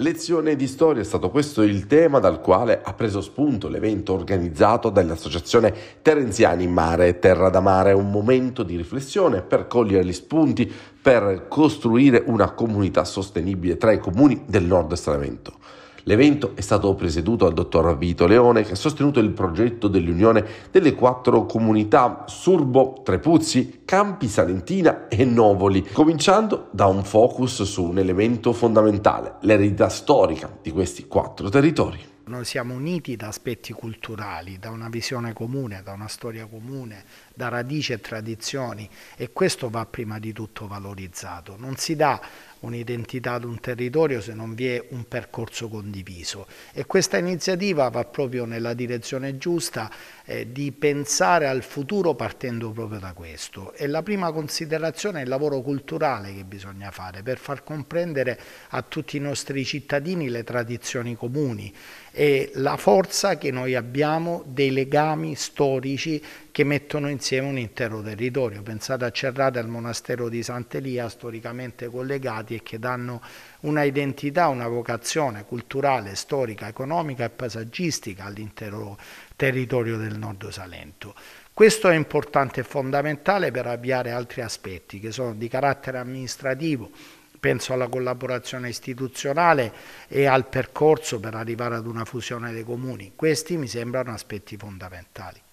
Lezione di storia è stato questo il tema dal quale ha preso spunto l'evento organizzato dall'associazione Terenziani Mare e Terra da Mare, un momento di riflessione per cogliere gli spunti per costruire una comunità sostenibile tra i comuni del nord Sacramento. L'evento è stato presieduto dal dottor Vito Leone che ha sostenuto il progetto dell'Unione delle quattro comunità Surbo, Trepuzzi, Campi Salentina e Novoli, cominciando da un focus su un elemento fondamentale, l'eredità storica di questi quattro territori noi siamo uniti da aspetti culturali, da una visione comune, da una storia comune, da radici e tradizioni e questo va prima di tutto valorizzato. Non si dà un'identità ad un territorio se non vi è un percorso condiviso. E questa iniziativa va proprio nella direzione giusta eh, di pensare al futuro partendo proprio da questo. E la prima considerazione è il lavoro culturale che bisogna fare per far comprendere a tutti i nostri cittadini le tradizioni comuni e la forza che noi abbiamo dei legami storici che mettono insieme un intero territorio. Pensate a Cerrate al monastero di Sant'Elia, storicamente collegati stati e che danno una identità, una vocazione culturale, storica, economica e paesaggistica all'intero territorio del Nord Salento. Questo è importante e fondamentale per avviare altri aspetti che sono di carattere amministrativo, penso alla collaborazione istituzionale e al percorso per arrivare ad una fusione dei comuni. Questi mi sembrano aspetti fondamentali.